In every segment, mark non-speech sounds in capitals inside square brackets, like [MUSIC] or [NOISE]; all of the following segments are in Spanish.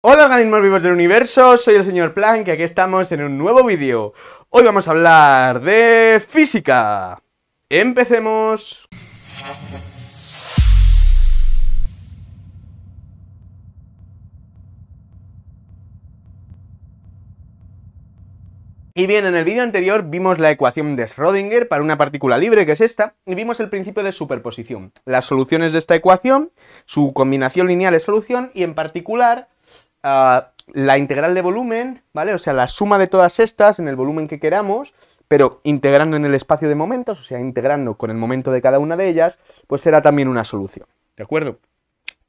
Hola organismos vivos del universo, soy el señor Planck y aquí estamos en un nuevo vídeo. Hoy vamos a hablar de física. ¡Empecemos! Y bien, en el vídeo anterior vimos la ecuación de Schrödinger para una partícula libre, que es esta, y vimos el principio de superposición. Las soluciones de esta ecuación, su combinación lineal es solución, y en particular la integral de volumen, ¿vale? O sea, la suma de todas estas en el volumen que queramos, pero integrando en el espacio de momentos, o sea, integrando con el momento de cada una de ellas, pues será también una solución. ¿De acuerdo?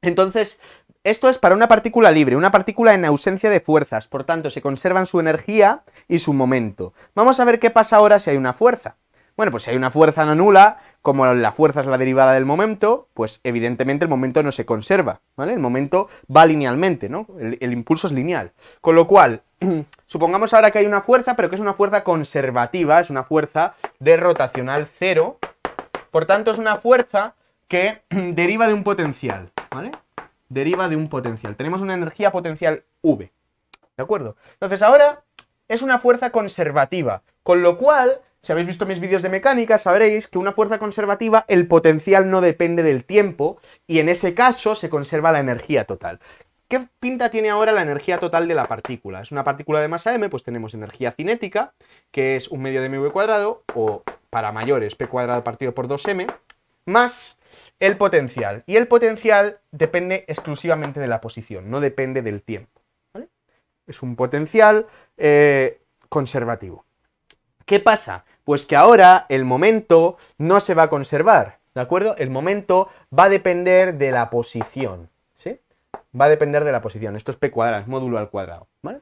Entonces, esto es para una partícula libre, una partícula en ausencia de fuerzas, por tanto, se conservan su energía y su momento. Vamos a ver qué pasa ahora si hay una fuerza. Bueno, pues si hay una fuerza no nula, como la fuerza es la derivada del momento, pues evidentemente el momento no se conserva, ¿vale? El momento va linealmente, ¿no? El, impulso es lineal. Con lo cual, [CLEARS THROAT] supongamos ahora que hay una fuerza, pero que es una fuerza conservativa, es una fuerza de rotacional cero, por tanto es una fuerza que [CLEARS THROAT] deriva de un potencial, ¿vale? Deriva de un potencial. Tenemos una energía potencial V, ¿de acuerdo? Entonces ahora es una fuerza conservativa, con lo cual si habéis visto mis vídeos de mecánica, sabréis que una fuerza conservativa, el potencial no depende del tiempo, y en ese caso se conserva la energía total. ¿Qué pinta tiene ahora la energía total de la partícula? Es una partícula de masa m, pues tenemos energía cinética, que es un medio de mv cuadrado, o para mayores, p cuadrado partido por 2m, más el potencial. Y el potencial depende exclusivamente de la posición, no depende del tiempo. Es un potencial eh, conservativo. ¿Qué pasa? Pues que ahora el momento no se va a conservar, ¿de acuerdo? El momento va a depender de la posición, ¿sí? Va a depender de la posición. Esto es p cuadrado, es módulo al cuadrado, ¿vale?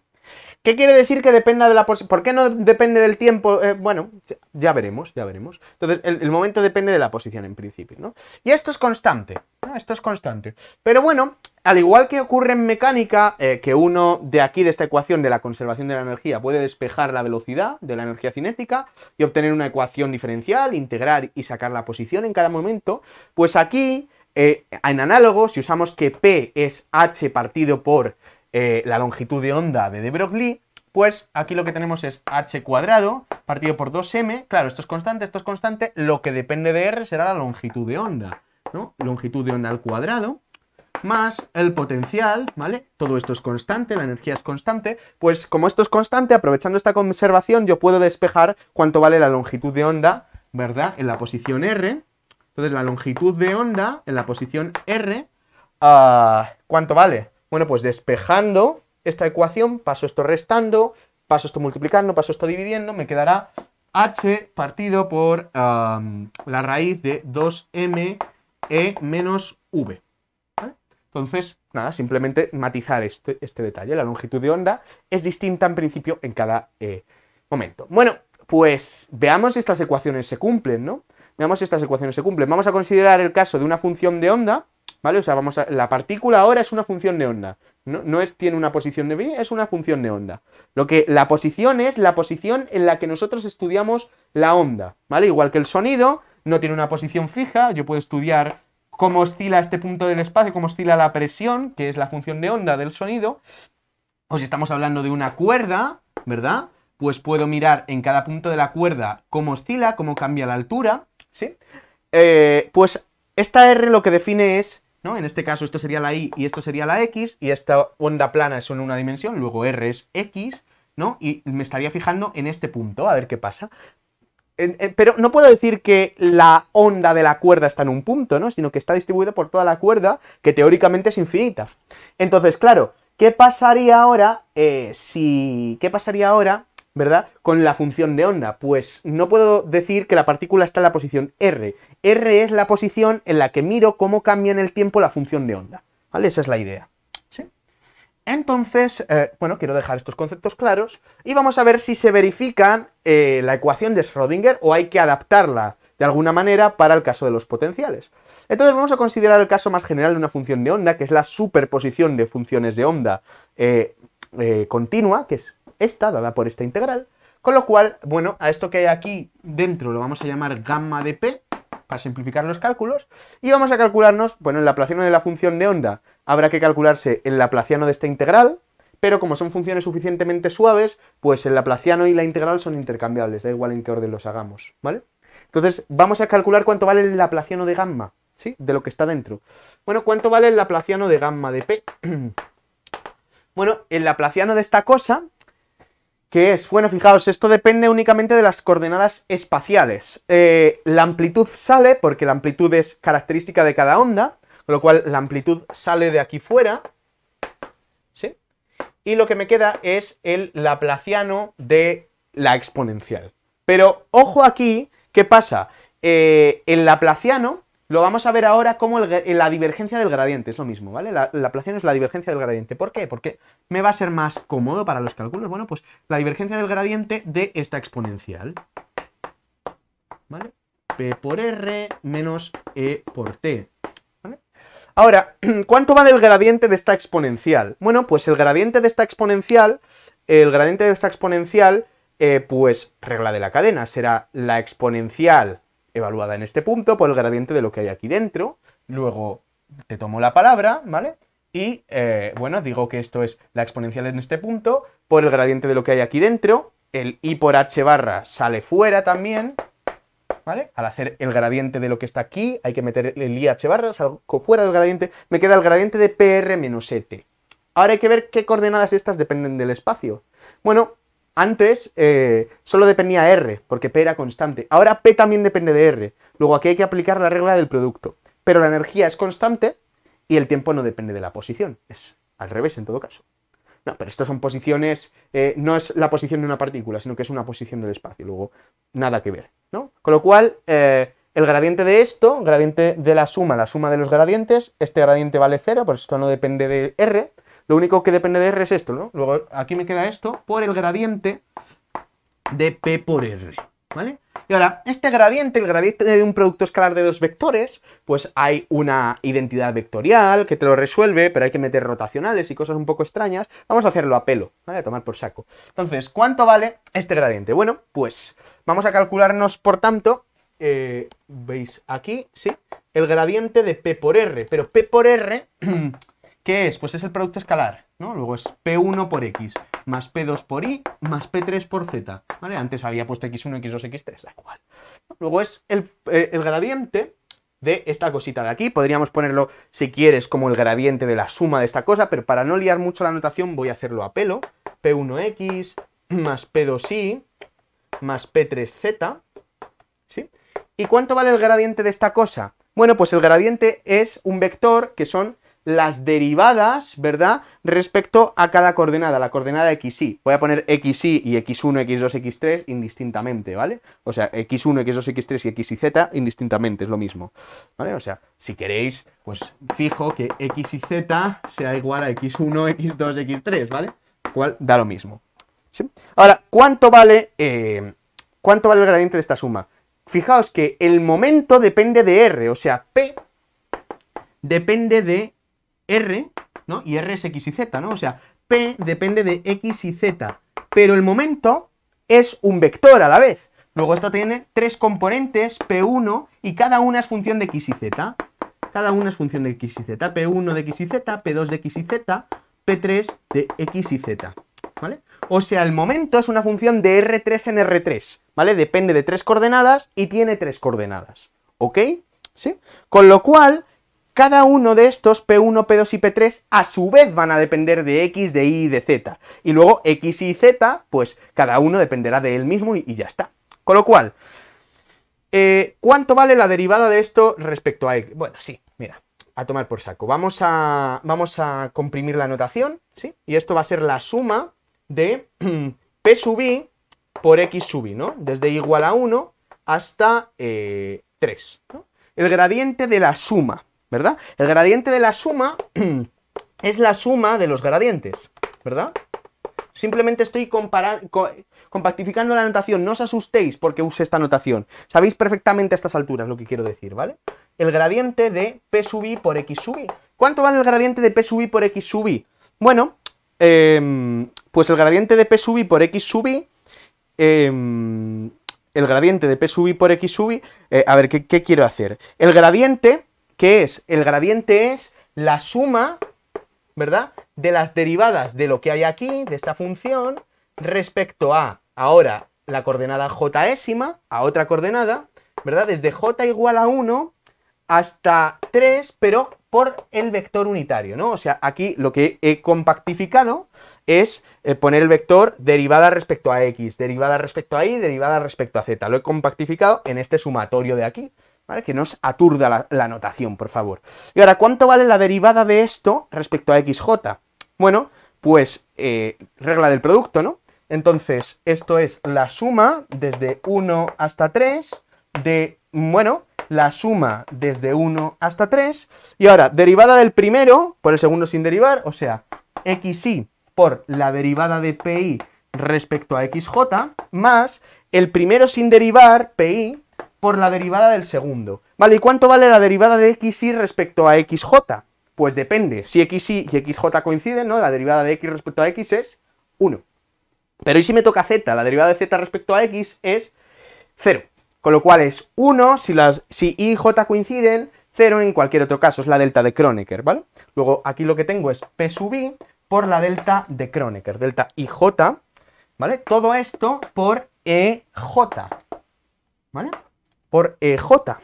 ¿Qué quiere decir que dependa de la posición? ¿Por qué no depende del tiempo? Eh, bueno, ya veremos, ya veremos. Entonces, el, momento depende de la posición en principio, ¿no? Y esto es constante, Esto es constante. Pero bueno, al igual que ocurre en mecánica, eh, que uno de aquí, de esta ecuación de la conservación de la energía, puede despejar la velocidad de la energía cinética y obtener una ecuación diferencial, integrar y sacar la posición en cada momento, pues aquí, eh, en análogo, si usamos que P es H partido por eh, la longitud de onda de de Broglie, pues aquí lo que tenemos es h cuadrado partido por 2m. Claro, esto es constante, esto es constante. Lo que depende de r será la longitud de onda, ¿no? Longitud de onda al cuadrado más el potencial, ¿vale? Todo esto es constante, la energía es constante. Pues como esto es constante, aprovechando esta conservación, yo puedo despejar cuánto vale la longitud de onda, ¿verdad? En la posición r. Entonces la longitud de onda en la posición r, ah, ¿cuánto vale? Bueno, pues despejando esta ecuación, paso esto restando, paso esto multiplicando, paso esto dividiendo, me quedará h partido por la raíz de 2m e menos v. Entonces, nada, simplemente matizar este, este, detalle. La longitud de onda es distinta en principio en cada eh, momento. Bueno, pues veamos si estas ecuaciones se cumplen, ¿no? Veamos si estas ecuaciones se cumplen. Vamos a considerar el caso de una función de onda ¿vale? O sea, vamos a, la partícula ahora es una función de onda, no, es, tiene una posición definida, es una función de onda. Lo que, la posición es la posición en la que nosotros estudiamos la onda, ¿vale? Igual que el sonido, no tiene una posición fija, yo puedo estudiar cómo oscila este punto del espacio, cómo oscila la presión, que es la función de onda del sonido, o si estamos hablando de una cuerda, ¿verdad? Pues puedo mirar en cada punto de la cuerda cómo oscila, cómo cambia la altura, ¿sí? Eh, pues esta R lo que define es en este caso esto sería la Y y esto sería la X, y esta onda plana es solo una dimensión, luego R es X, ¿no? Y me estaría fijando en este punto, a ver qué pasa. pero no puedo decir que la onda de la cuerda está en un punto, ¿no? Sino que está distribuida por toda la cuerda, que teóricamente es infinita. Entonces, claro, ¿qué pasaría ahora eh, si... ¿Qué pasaría ahora ¿verdad? Con la función de onda. Pues no puedo decir que la partícula está en la posición R. R es la posición en la que miro cómo cambia en el tiempo la función de onda. ¿Vale? Esa es la idea. ¿Sí? Entonces, eh, bueno, quiero dejar estos conceptos claros y vamos a ver si se verifican eh, la ecuación de Schrödinger o hay que adaptarla de alguna manera para el caso de los potenciales. Entonces vamos a considerar el caso más general de una función de onda, que es la superposición de funciones de onda eh, continua, que es está dada por esta integral. Con lo cual, bueno, a esto que hay aquí dentro lo vamos a llamar gamma de P, para simplificar los cálculos, y vamos a calcularnos, bueno, el laplaciano de la función de onda habrá que calcularse el laplaciano de esta integral, pero como son funciones suficientemente suaves, pues el laplaciano y la integral son intercambiables, da igual en qué orden los hagamos, ¿vale? Entonces, vamos a calcular cuánto vale el laplaciano de gamma, ¿sí? De lo que está dentro. Bueno, ¿cuánto vale el laplaciano de gamma de P? [CLEARS THROAT] bueno, el laplaciano de esta cosa que es, bueno, fijaos, esto depende únicamente de las coordenadas espaciales. Eh, la amplitud sale, porque la amplitud es característica de cada onda, con lo cual la amplitud sale de aquí fuera, ¿sí? Y lo que me queda es el laplaciano de la exponencial. Pero ojo aquí, ¿qué pasa? Eh, el laplaciano lo vamos a ver ahora como la divergencia del gradiente, es lo mismo, ¿vale? La, la es la divergencia del gradiente. ¿Por qué? Porque me va a ser más cómodo para los cálculos. Bueno, pues la divergencia del gradiente de esta exponencial. ¿Vale? P por R menos E por T. ¿Vale? Ahora, [CLEARS THROAT] ¿cuánto vale el gradiente de esta exponencial? Bueno, pues el gradiente de esta exponencial, el gradiente de esta exponencial, eh, pues regla de la cadena, será la exponencial evaluada en este punto por el gradiente de lo que hay aquí dentro. Luego te tomo la palabra, ¿vale? Y eh, bueno, digo que esto es la exponencial en este punto por el gradiente de lo que hay aquí dentro. El i por h barra sale fuera también, ¿vale? Al hacer el gradiente de lo que está aquí, hay que meter el i h barra, salgo fuera del gradiente, me queda el gradiente de pr menos e t Ahora hay que ver qué coordenadas estas dependen del espacio. Bueno, antes eh, solo dependía R, porque P era constante. Ahora P también depende de R. Luego aquí hay que aplicar la regla del producto. Pero la energía es constante y el tiempo no depende de la posición. Es al revés en todo caso. No, pero esto son posiciones, eh, no es la posición de una partícula, sino que es una posición del espacio, luego nada que ver, ¿no? Con lo cual, eh, el gradiente de esto, gradiente de la suma, la suma de los gradientes, este gradiente vale 0, por esto no depende de R, lo único que depende de R es esto, ¿no? Luego aquí me queda esto por el gradiente de P por R, ¿vale? Y ahora, este gradiente, el gradiente de un producto escalar de dos vectores, pues hay una identidad vectorial que te lo resuelve, pero hay que meter rotacionales y cosas un poco extrañas. Vamos a hacerlo a pelo, ¿vale? A tomar por saco. Entonces, ¿cuánto vale este gradiente? Bueno, pues vamos a calcularnos, por tanto, eh, veis aquí, ¿sí? El gradiente de P por R, pero P por R [CLEARS THROAT] ¿Qué es? Pues es el producto escalar, ¿no? Luego es P1 por X, más P2 por Y, más P3 por Z, ¿vale? Antes había puesto X1, X2, X3, da igual. Luego es el, eh, el gradiente de esta cosita de aquí. Podríamos ponerlo, si quieres, como el gradiente de la suma de esta cosa, pero para no liar mucho la notación voy a hacerlo a pelo. P1X más P2Y más P3Z, ¿sí? ¿Y cuánto vale el gradiente de esta cosa? Bueno, pues el gradiente es un vector que son las derivadas, ¿verdad? Respecto a cada coordenada, la coordenada xy. Voy a poner xy y x1, x2, x3 indistintamente, ¿vale? O sea, x1, x2, x3 y x y z indistintamente, es lo mismo, ¿vale? O sea, si queréis, pues fijo que x y z sea igual a x1, x2, x3, ¿vale? Cual da lo mismo. Ahora, ¿cuánto vale, eh, ¿cuánto vale el gradiente de esta suma? Fijaos que el momento depende de r, o sea, p depende de R, ¿no? Y R es X y Z, ¿no? O sea, P depende de X y Z, pero el momento es un vector a la vez. Luego esto tiene tres componentes, P1, y cada una es función de X y Z. Cada una es función de X y Z. P1 de X y Z, P2 de X y Z, P3 de X y Z, ¿vale? O sea, el momento es una función de R3 en R3, ¿vale? Depende de tres coordenadas y tiene tres coordenadas, ¿ok? ¿Sí? Con lo cual, cada uno de estos, P1, P2 y P3, a su vez van a depender de X, de Y y de Z. Y luego X y Z, pues cada uno dependerá de él mismo y, ya está. Con lo cual, eh, ¿cuánto vale la derivada de esto respecto a X? Bueno, sí, mira, a tomar por saco. Vamos a, vamos a comprimir la notación, ¿sí? Y esto va a ser la suma de [CLEARS THROAT] P sub i por X sub i, ¿no? Desde igual a 1 hasta 3, eh, El gradiente de la suma, ¿verdad? El gradiente de la suma [CLEARS THROAT] es la suma de los gradientes, ¿verdad? Simplemente estoy compactificando la notación, no os asustéis porque use esta notación. Sabéis perfectamente a estas alturas lo que quiero decir, ¿vale? El gradiente de P sub i por X sub i. ¿Cuánto vale el gradiente de P sub i por X sub i? Bueno, em, pues el gradiente de P sub i por X sub i... Em, el gradiente de P sub i por X sub i... Eh, a ver, ¿qué quiero hacer? El gradiente que es, el gradiente es la suma, ¿verdad?, de las derivadas de lo que hay aquí, de esta función, respecto a, ahora, la coordenada jésima, a otra coordenada, ¿verdad?, desde j igual a 1 hasta 3, pero por el vector unitario, ¿no? O sea, aquí lo que he compactificado es eh, poner el vector derivada respecto a x, derivada respecto a y, derivada respecto a z. Lo he compactificado en este sumatorio de aquí, ¿Vale? Que nos aturda la, notación, por favor. Y ahora, ¿cuánto vale la derivada de esto respecto a xj? Bueno, pues eh, regla del producto, ¿no? Entonces, esto es la suma desde 1 hasta 3 de, bueno, la suma desde 1 hasta 3. Y ahora, derivada del primero por el segundo sin derivar, o sea, xy por la derivada de pi respecto a xj, más el primero sin derivar, pi, por la derivada del segundo. Vale, ¿y cuánto vale la derivada de xy respecto a xj? Pues depende, si xy y xj coinciden, ¿no? La derivada de x respecto a x es 1. Pero ¿y si me toca z? La derivada de z respecto a x es 0. Con lo cual es 1, si, las, si y j coinciden, 0 en cualquier otro caso, es la delta de Kronecker, ¿vale? Luego aquí lo que tengo es P sub i por la delta de Kronecker, delta y j, ¿vale? Todo esto por EJ, ¿vale? por ej eh,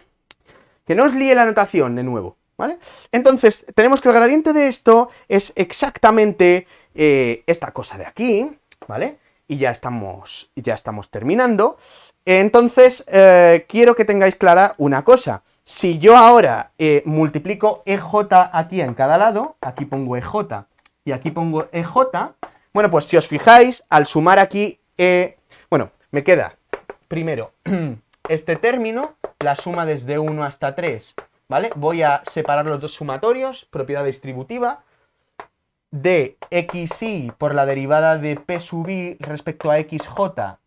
Que no os líe la notación de nuevo, ¿vale? Entonces, tenemos que el gradiente de esto es exactamente eh, esta cosa de aquí, ¿vale? Y ya estamos, ya estamos terminando. Entonces, eh, quiero que tengáis clara una cosa. Si yo ahora multiplico EJ aquí en cada lado, aquí pongo EJ y aquí pongo EJ, bueno, pues si os fijáis, al sumar aquí, e, bueno, me queda primero [CLEARS THROAT] este término, la suma desde 1 hasta 3, ¿vale? Voy a separar los dos sumatorios, propiedad distributiva, de xy por la derivada de p sub i respecto a xj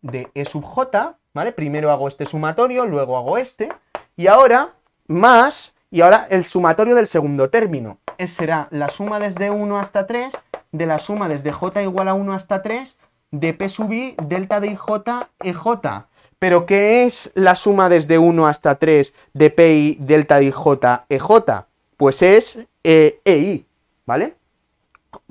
de e sub j, ¿vale? Primero hago este sumatorio, luego hago este, y ahora más, y ahora el sumatorio del segundo término. será la suma desde 1 hasta 3 de la suma desde j igual a 1 hasta 3 de p sub i delta de ij ej. Pero ¿qué es la suma desde 1 hasta 3 de PI delta IJ EJ? Pues es EI, e ¿vale?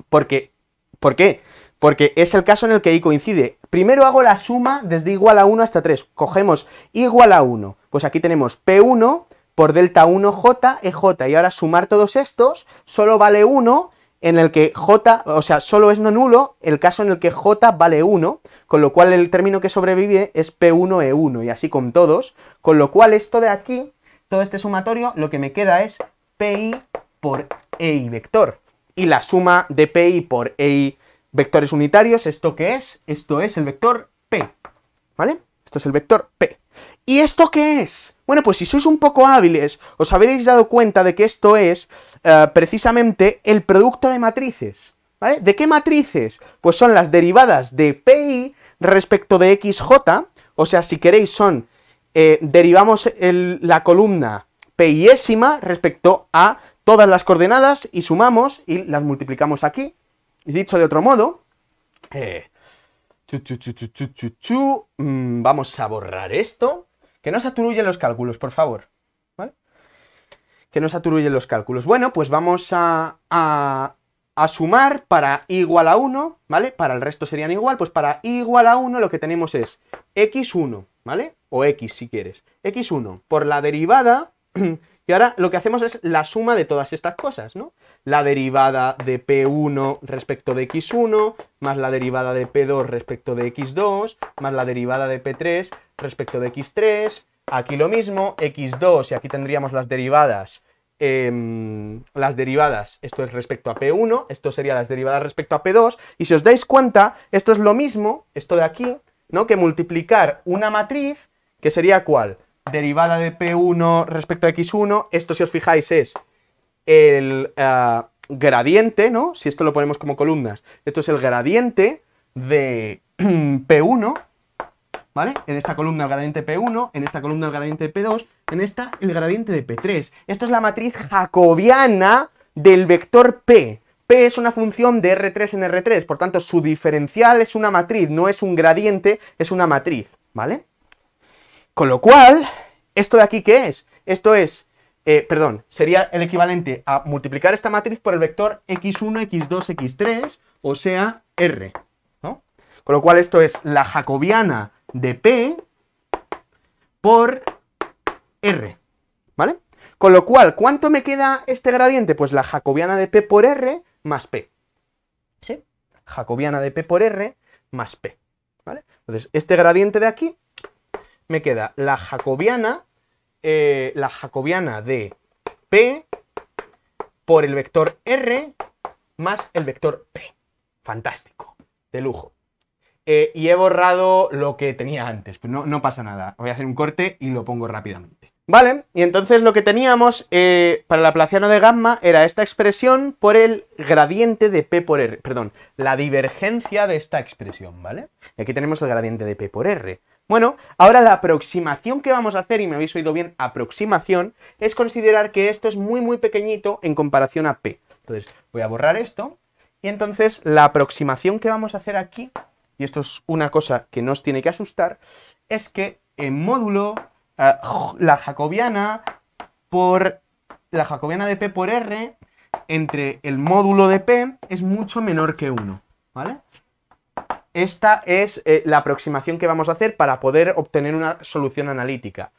Porque, ¿Por qué? Porque es el caso en el que I coincide. Primero hago la suma desde igual a 1 hasta 3. Cogemos igual a 1. Pues aquí tenemos P1 por delta 1J EJ. Y ahora sumar todos estos solo vale 1 en el que J, o sea, solo es no nulo el caso en el que J vale 1, con lo cual el término que sobrevive es P1E1, y así con todos, con lo cual esto de aquí, todo este sumatorio, lo que me queda es PI por EI vector. Y la suma de PI por EI vectores unitarios, ¿esto qué es? Esto es el vector P, ¿vale? Esto es el vector P. ¿Y esto qué es? Bueno, pues si sois un poco hábiles, os habréis dado cuenta de que esto es eh, precisamente el producto de matrices. ¿Vale? ¿De qué matrices? Pues son las derivadas de PI respecto de XJ, o sea, si queréis son, eh, derivamos la columna piésima respecto a todas las coordenadas y sumamos y las multiplicamos aquí. Y dicho de otro modo, eh, Mm, vamos a borrar esto. Que no saturuyen los cálculos, por favor. Que no saturuyen los cálculos. Bueno, pues vamos a, sumar para igual a 1, ¿vale? Para el resto serían igual, pues para igual a 1 lo que tenemos es x1, ¿vale? O x si quieres. x1 por la derivada [CLEARS THROAT] Y ahora lo que hacemos es la suma de todas estas cosas, ¿no? La derivada de P1 respecto de X1, más la derivada de P2 respecto de X2, más la derivada de P3 respecto de X3. Aquí lo mismo, X2, y aquí tendríamos las derivadas em, las derivadas, esto es respecto a P1, esto sería las derivadas respecto a P2, y si os dais cuenta, esto es lo mismo, esto de aquí, ¿no? Que multiplicar una matriz, que sería cuál? derivada de P1 respecto a X1, esto si os fijáis es el eh, gradiente, ¿no? Si esto lo ponemos como columnas, esto es el gradiente de [CLEARS THROAT] P1, ¿vale? En esta columna el gradiente P1, en esta columna el gradiente P2, en esta el gradiente de P3. Esto es la matriz jacobiana del vector P. P es una función de R3 en R3, por tanto su diferencial es una matriz, no es un gradiente, es una matriz, ¿vale? Con lo cual, ¿esto de aquí qué es? Esto es, eh, perdón, sería el equivalente a multiplicar esta matriz por el vector x1, x2, x3, o sea, r. Con lo cual, esto es la jacobiana de P por r. ¿Vale? Con lo cual, ¿cuánto me queda este gradiente? Pues la jacobiana de P por R más P. ¿Sí? Jacobiana de P por R más P. ¿Vale? Entonces, este gradiente de aquí me queda la jacobiana, eh, la jacobiana de P por el vector R más el vector P. Fantástico, de lujo. Eh, y he borrado lo que tenía antes, pero no, no, pasa nada. Voy a hacer un corte y lo pongo rápidamente. Vale, y entonces lo que teníamos eh, para la Laplaciano de gamma era esta expresión por el gradiente de P por R, perdón, la divergencia de esta expresión, ¿vale? Y aquí tenemos el gradiente de P por R. Bueno, ahora la aproximación que vamos a hacer, y me habéis oído bien, aproximación, es considerar que esto es muy muy pequeñito en comparación a P. Entonces, voy a borrar esto, y entonces la aproximación que vamos a hacer aquí, y esto es una cosa que no tiene que asustar, es que en módulo eh, la jacobiana por la jacobiana de P por R entre el módulo de P es mucho menor que 1, ¿vale? Esta es eh, la aproximación que vamos a hacer para poder obtener una solución analítica.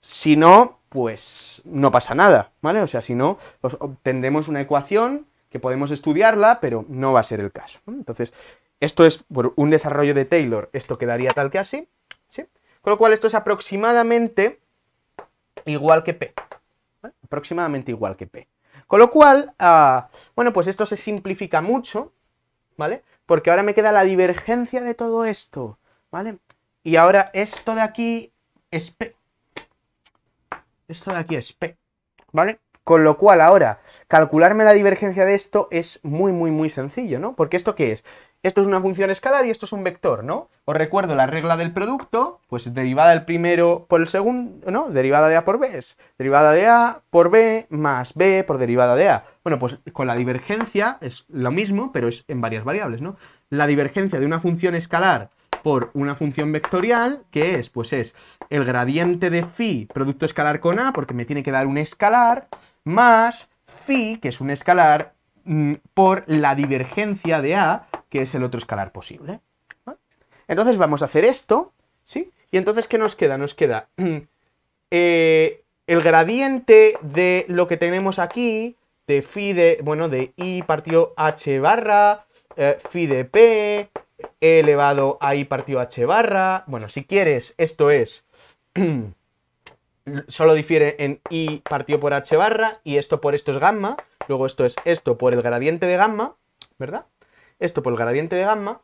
Si no, pues no pasa nada, ¿vale? O sea, si no, pues obtendremos una ecuación que podemos estudiarla, pero no va a ser el caso. Entonces, esto es por un desarrollo de Taylor, esto quedaría tal que así, ¿sí? Con lo cual, esto es aproximadamente igual que P. Aproximadamente igual que P. Con lo cual, ah, bueno, pues esto se simplifica mucho, ¿vale? porque ahora me queda la divergencia de todo esto, ¿vale? Y ahora esto de aquí es P. Esto de aquí es P, ¿vale? Con lo cual ahora, calcularme la divergencia de esto es muy, muy, muy sencillo, ¿no? Porque esto qué es? esto es una función escalar y esto es un vector, ¿no? Os recuerdo la regla del producto, pues derivada del primero por el segundo, ¿no? Derivada de A por B es derivada de A por B más B por derivada de A. Bueno, pues con la divergencia es lo mismo, pero es en varias variables, ¿no? La divergencia de una función escalar por una función vectorial, que es, pues es el gradiente de phi, producto escalar con A, porque me tiene que dar un escalar, más phi, que es un escalar, mm, por la divergencia de A, que es el otro escalar posible. Entonces vamos a hacer esto, ¿sí? Y entonces, ¿qué nos queda? Nos queda [CLEARS THROAT] eh, el gradiente de lo que tenemos aquí, de phi bueno, de i partido h barra, eh, de p, e elevado a i partido h barra, bueno, si quieres, esto es... [CLEARS THROAT] solo difiere en i partido por h barra y esto por esto es gamma, luego esto es esto por el gradiente de gamma, ¿verdad? esto por el gradiente de gamma,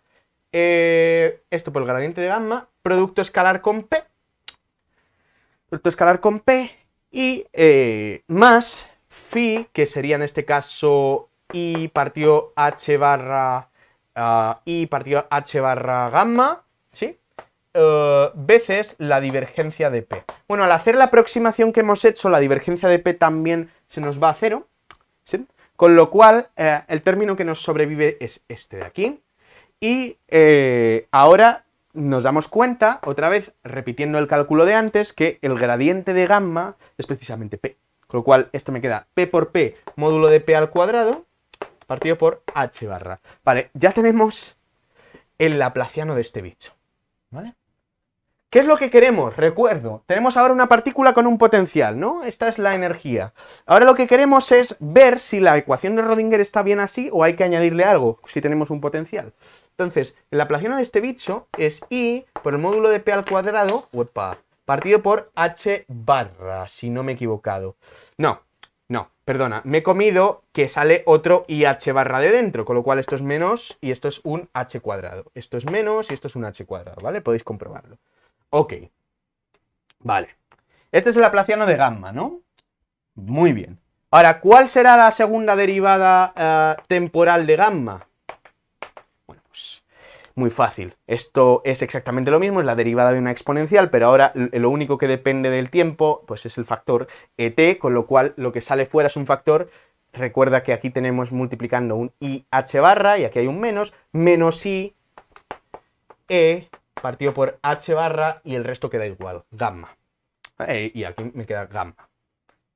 eh, esto por el gradiente de gamma, producto escalar con P, producto escalar con P, y eh, más phi, que sería en este caso i partido h barra ah, i partido h barra gamma, ¿sí? Eh, veces la divergencia de P. Bueno, al hacer la aproximación que hemos hecho, la divergencia de P también se nos va a cero, ¿sí? Con lo cual, eh, el término que nos sobrevive es este de aquí. Y eh, ahora nos damos cuenta, otra vez, repitiendo el cálculo de antes, que el gradiente de gamma es precisamente P. Con lo cual, esto me queda P por P, módulo de P al cuadrado, partido por H barra. Vale, ya tenemos el laplaciano de este bicho. ¿Vale? ¿Qué es lo que queremos? Recuerdo, tenemos ahora una partícula con un potencial, ¿no? Esta es la energía. Ahora lo que queremos es ver si la ecuación de Rodinger está bien así o hay que añadirle algo, si tenemos un potencial. Entonces, la aplicación de este bicho es I por el módulo de P al cuadrado, partido por H barra, si no me he equivocado. No, no, perdona, me he comido que sale otro IH barra de dentro, con lo cual esto es menos y esto es un H cuadrado. Esto es menos y esto es un H cuadrado, ¿vale? Podéis comprobarlo. Ok. Vale. Este es el aplaciano de gamma, ¿no? Muy bien. Ahora, ¿cuál será la segunda derivada eh, temporal de gamma? Bueno, pues muy fácil. Esto es exactamente lo mismo, es la derivada de una exponencial, pero ahora lo único que depende del tiempo, pues es el factor et, con lo cual lo que sale fuera es un factor Recuerda que aquí tenemos multiplicando un i h barra, y aquí hay un menos, menos i e partido por h barra y el resto queda igual, gamma. Eh, y aquí me queda gamma.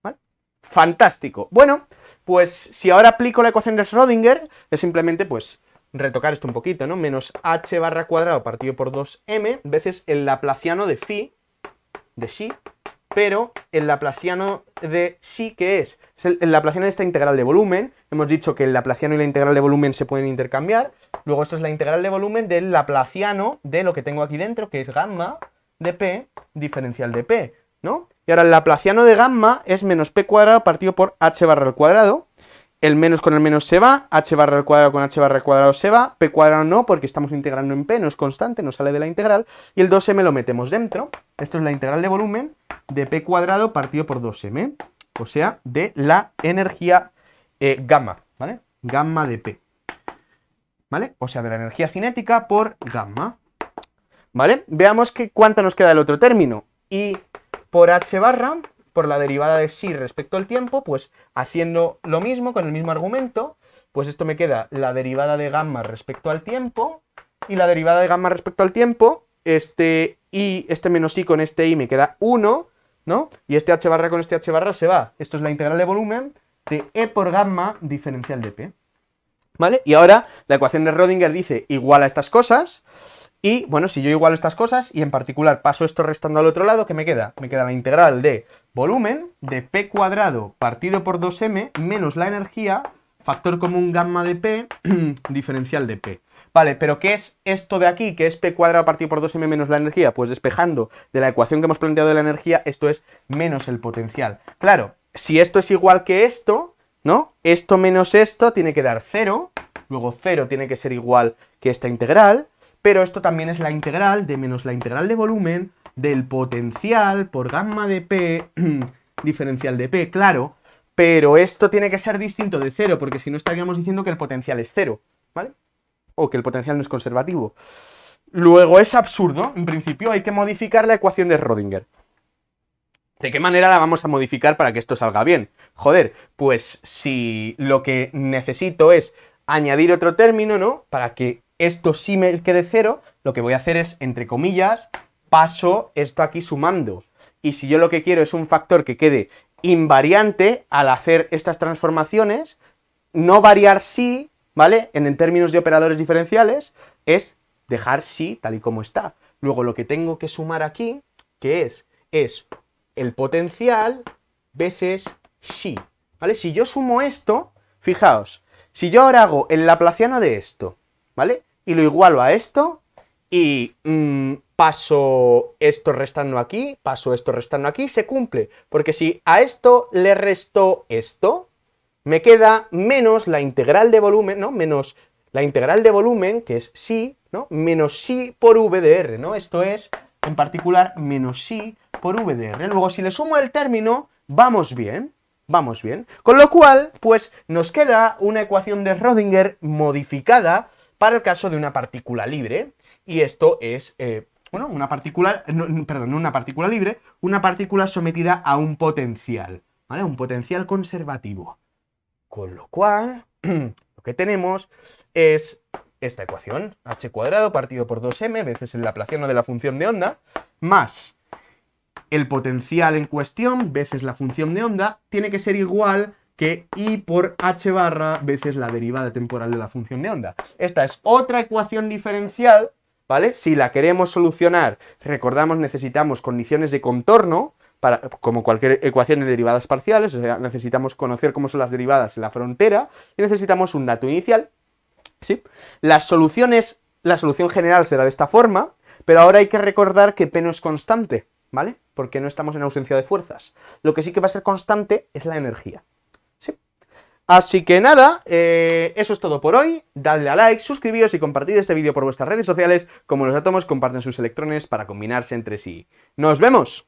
¿Vale? Fantástico. Bueno, pues si ahora aplico la ecuación de Schrödinger, es simplemente pues retocar esto un poquito, ¿no? Menos h barra cuadrado partido por 2m veces el laplaciano de phi, de xi, pero el Laplaciano de sí que es. es el, Laplaciano de esta integral de volumen. Hemos dicho que el Laplaciano y la integral de volumen se pueden intercambiar. Luego esto es la integral de volumen del Laplaciano de lo que tengo aquí dentro, que es gamma de P diferencial de P, ¿no? Y ahora el Laplaciano de gamma es menos P cuadrado partido por H barra al cuadrado el menos con el menos se va, h barra al cuadrado con h barra al cuadrado se va, p cuadrado no, porque estamos integrando en p, no es constante, no sale de la integral, y el 2m lo metemos dentro, esto es la integral de volumen de p cuadrado partido por 2m, o sea, de la energía eh, gamma, ¿vale? Gamma de p, ¿vale? O sea, de la energía cinética por gamma, ¿vale? Veamos que cuánto nos queda el otro término, y por h barra por la derivada de sí respecto al tiempo, pues haciendo lo mismo con el mismo argumento, pues esto me queda la derivada de gamma respecto al tiempo, y la derivada de gamma respecto al tiempo, este i, este menos i con este i me queda 1, ¿no? Y este h barra con este h barra se va. Esto es la integral de volumen de e por gamma diferencial de p. ¿Vale? Y ahora la ecuación de Rödinger dice igual a estas cosas, y bueno, si yo igualo estas cosas, y en particular paso esto restando al otro lado, ¿qué me queda? Me queda la integral de volumen de P cuadrado partido por 2M menos la energía, factor común gamma de P, [CLEARS THROAT] diferencial de P. Vale, pero ¿qué es esto de aquí? ¿Qué es P cuadrado partido por 2M menos la energía? Pues despejando de la ecuación que hemos planteado de la energía, esto es menos el potencial. Claro, si esto es igual que esto, ¿no? Esto menos esto tiene que dar 0, luego 0 tiene que ser igual que esta integral, pero esto también es la integral de menos la integral de volumen del potencial por gamma de P, [CLEARS THROAT] diferencial de P, claro, pero esto tiene que ser distinto de cero, porque si no estaríamos diciendo que el potencial es cero, ¿vale? O que el potencial no es conservativo. Luego es absurdo, en principio hay que modificar la ecuación de Schrödinger. ¿De qué manera la vamos a modificar para que esto salga bien? Joder, pues si lo que necesito es añadir otro término, ¿no? Para que esto sí me quede cero, lo que voy a hacer es, entre comillas, paso esto aquí sumando. Y si yo lo que quiero es un factor que quede invariante al hacer estas transformaciones, no variar sí, ¿vale? En, términos de operadores diferenciales, es dejar sí tal y como está. Luego lo que tengo que sumar aquí, que es, es el potencial veces sí, ¿vale? Si yo sumo esto, fijaos, si yo ahora hago el laplaciano de esto, ¿vale? Y lo igualo a esto, y mm, paso esto restando aquí, paso esto restando aquí, se cumple. Porque si a esto le resto esto, me queda menos la integral de volumen, ¿no? Menos la integral de volumen, que es sí, ¿no? Menos sí por v r, ¿no? Esto es, en particular, menos sí por v Luego, si le sumo el término, vamos bien, vamos bien. Con lo cual, pues, nos queda una ecuación de Rödinger modificada para el caso de una partícula libre, y esto es, eh, bueno, una partícula, perdón, no una partícula libre, una partícula sometida a un potencial, ¿vale? Un potencial conservativo. Con lo cual, [CLEARS THROAT] lo que tenemos es esta ecuación, h cuadrado partido por 2m veces el laplaciano de la función de onda, más el potencial en cuestión veces la función de onda, tiene que ser igual que i por h barra veces la derivada temporal de la función de onda. Esta es otra ecuación diferencial ¿vale? Si la queremos solucionar, recordamos, necesitamos condiciones de contorno, como cualquier ecuación de derivadas parciales, necesitamos conocer cómo son las derivadas en la frontera, y necesitamos un dato inicial, Las soluciones, la solución general será de esta forma, pero ahora hay que recordar que P no es constante, ¿vale? Porque no estamos en ausencia de fuerzas. Lo que sí que va a ser constante es la energía. Así que nada, eh, eso es todo por hoy. Dadle a like, suscribíos y compartid este vídeo por vuestras redes sociales, como los átomos comparten sus electrones para combinarse entre sí. ¡Nos vemos!